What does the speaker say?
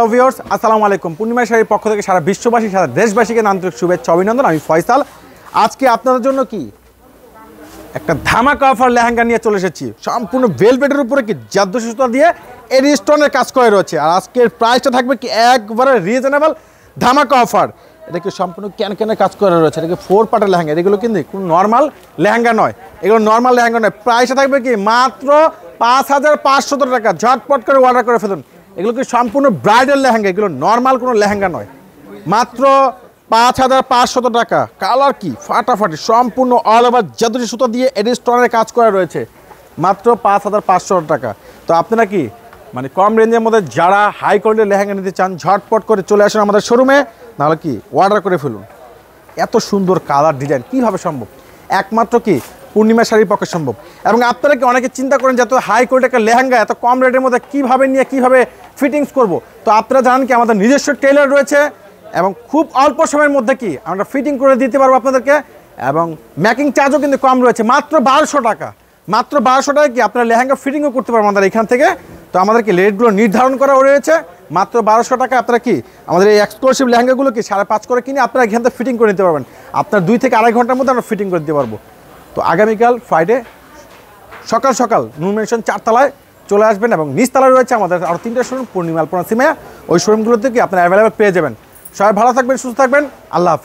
hello viewers আসসালামু আলাইকুম পূর্ণিমা সাহের পক্ষ থেকে সারা বিশ্ববাসী সারা দেশবাসীকে আন্তরিক শুভেচ্ছা অভিনন্দন আমি ফয়সাল আজকে আপনাদের জন্য কি একটা ধামাকা অফার লেহেঙ্গা নিয়ে চলে এসেছি সম্পূর্ণ ভেলভেটের উপরে কি জাদ্য দিয়ে এর কাজ করে রয়েছে আর আজকের প্রাইসটা থাকবে কি একবারে রিজনেবল ধামাকা অফার এটা কি সম্পূর্ণ ক্যান ক্যানের কাজ করে রয়েছে এটা কি ফোর পার্টের লেহেঙ্গা এগুলো কিন্তু কোনো নর্মাল লেহেঙ্গা নয় এগুলো নর্মাল লেহেঙ্গা নয় প্রাইসটা থাকবে কি মাত্র পাঁচ হাজার পাঁচশত টাকা ঝটপট করে অর্ডার করে ফেলুন এগুলো কি সম্পূর্ণ ব্রাইডাল লেহেঙ্গা এগুলো নর্মাল কোনো লেহেঙ্গা নয় মাত্র পাঁচ হাজার পাঁচশত টাকা কালার কি ফাটাফাটি সম্পূর্ণ অল ওভার জাদুরি সুতো দিয়ে এডিস্টনের কাজ করা রয়েছে মাত্র পাঁচ হাজার পাঁচশো টাকা তো আপনারা কি মানে কম রেঞ্জের মধ্যে যারা হাই কোয়ালিটির লেহেঙ্গা নিতে চান ঝটপট করে চলে আসেন আমাদের শোরুমে নাহলে কি অর্ডার করে ফেলুন এত সুন্দর কালার ডিজাইন কীভাবে সম্ভব একমাত্র কি পূর্ণিমা শাড়ির পক্ষে সম্ভব এবং আপনারা কি অনেকে চিন্তা করেন যে এত হাই কোয়ালিটি একটা লেহেঙ্গা এত কম রেটের মধ্যে কীভাবে নিয়ে কীভাবে ফিটিংস করব তো আপনারা জানেন কি আমাদের নিজস্ব টেলার রয়েছে এবং খুব অল্প সময়ের মধ্যে কি আমরা ফিটিং করে দিতে পারবো আপনাদেরকে এবং ম্যাকিং চার্জও কিন্তু কম রয়েছে মাত্র বারোশো টাকা মাত্র বারোশো টাকা কি আপনারা লেহেঙ্গা ফিটিংও করতে পারবেন আমাদের এখান থেকে তো আমাদের কি রেটগুলো নির্ধারণ করা রয়েছে মাত্র বারোশো টাকা আপনারা কি আমাদের এই এক্সক্লুসিভ লেহেঙ্গাগুলো কি সাড়ে পাঁচ করে কিনে আপনারা এখান থেকে ফিটিং করে নিতে পারবেন আপনার দুই থেকে আড়াই ঘন্টার মধ্যে আমরা ফিটিং করে দিতে পারবো তো আগামীকাল ফ্রাইডে সকাল সকাল নুন মেনশন চারতলায় চলে আসবেন এবং নিচতলায় রয়েছে আমাদের আরও তিনটা শোরুম পূর্ণিমাল সিমায়া ওই শোরুমগুলোতে কি আপনারা অ্যাভেলেবেল পেয়ে যাবেন সবাই ভালো থাকবেন সুস্থ থাকবেন আল্লাহ হাফিজ